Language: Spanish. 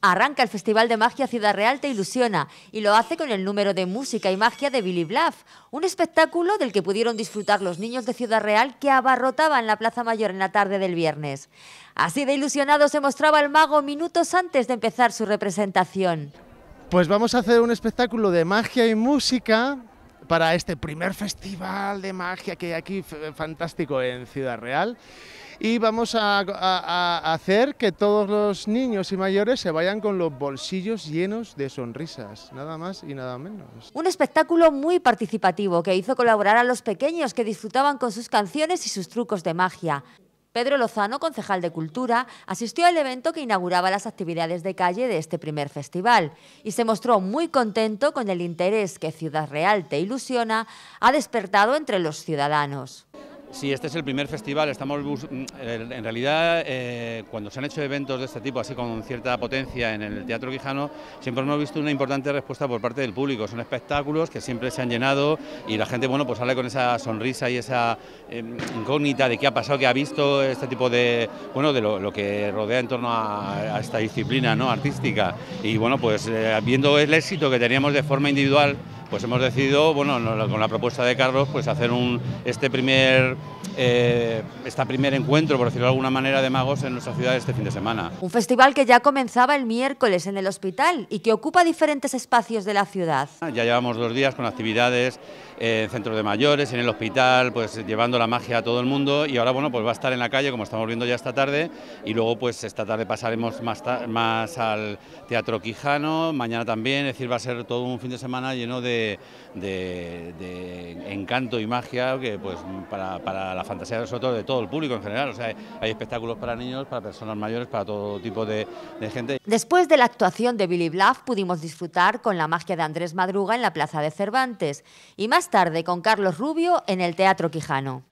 Arranca el Festival de Magia Ciudad Real Te Ilusiona y lo hace con el número de música y magia de Billy Bluff, un espectáculo del que pudieron disfrutar los niños de Ciudad Real que abarrotaban la Plaza Mayor en la tarde del viernes. Así de ilusionado se mostraba el mago minutos antes de empezar su representación. Pues vamos a hacer un espectáculo de magia y música para este primer festival de magia que hay aquí fantástico en Ciudad Real. Y vamos a, hacer que todos los niños y mayores se vayan con los bolsillos llenos de sonrisas, nada más y nada menos. Un espectáculo muy participativo que hizo colaborar a los pequeños que disfrutaban con sus canciones y sus trucos de magia. Pedro Lozano, concejal de Cultura, asistió al evento que inauguraba las actividades de calle de este primer festival y se mostró muy contento con el interés que Ciudad Real Te Ilusiona ha despertado entre los ciudadanos. Sí, este es el primer festival. Estamos mm, en realidad eh, cuando se han hecho eventos de este tipo, así con cierta potencia en el Teatro Quijano, siempre hemos visto una importante respuesta por parte del público. Son espectáculos que siempre se han llenado y la gente, bueno, pues sale con esa sonrisa y esa eh, incógnita de qué ha pasado, qué ha visto este tipo de, bueno, de lo, que rodea en torno a, esta disciplina, ¿no? Artística y bueno, pues eh, viendo el éxito que teníamos de forma individual pues hemos decidido, bueno, con la propuesta de Carlos, pues hacer un, este primer, eh, primer encuentro, por decirlo de alguna manera, de magos en nuestra ciudad este fin de semana. Un festival que ya comenzaba el miércoles en el hospital y que ocupa diferentes espacios de la ciudad. Ya llevamos dos días con actividades en centros de mayores, en el hospital, pues llevando la magia a todo el mundo y ahora, bueno, pues va a estar en la calle, como estamos viendo ya esta tarde, y luego, pues esta tarde pasaremos más, más al Teatro Quijano, mañana también, es decir, va a ser todo un fin de semana lleno de de, encanto y magia que pues para, la fantasía de nosotros de todo el público en general. O sea, hay espectáculos para niños, para personas mayores, para todo tipo de, de gente. Después de la actuación de Billy Bluff pudimos disfrutar con la magia de Andrés Madruga en la Plaza de Cervantes y más tarde con Carlos Rubio en el Teatro Quijano.